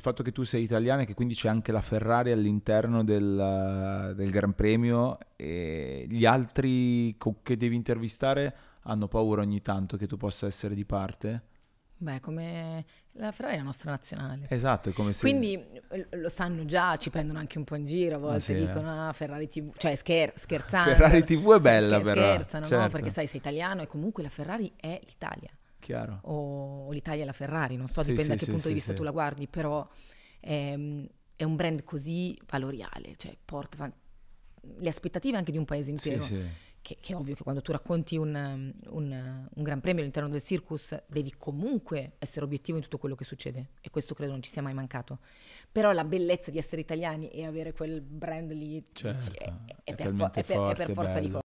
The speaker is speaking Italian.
il fatto che tu sei italiana e che quindi c'è anche la Ferrari all'interno del, eh, del Gran Premio e gli altri co- che devi intervistare hanno paura ogni tanto che tu possa essere di parte? Beh, come la Ferrari è la nostra nazionale. Esatto, è come se... Quindi eh, lo sanno già, ci prendono anche un po' in giro, a ah, volte ah, sì, eh. dicono ah, Ferrari TV, cioè scher- scherzando. Ferrari TV è bella scher- però. Scherzano, certo. no? Perché sai, sei italiano e comunque la Ferrari è l'Italia. Chiaro. o l'Italia e la Ferrari, non so, sì, dipende sì, da che sì, punto di vista tu la guardi, però ehm, è un brand così valoriale, cioè porta le aspettative anche di un paese intero. Sì, Che, che, è ovvio che quando tu racconti un, un, un, gran premio all'interno del circus devi comunque essere obiettivo in tutto quello che succede e questo credo non ci sia mai mancato però la bellezza di essere italiani e avere quel brand lì certo, è, è, è, per, fo- forte, è per, per forza bello. di cose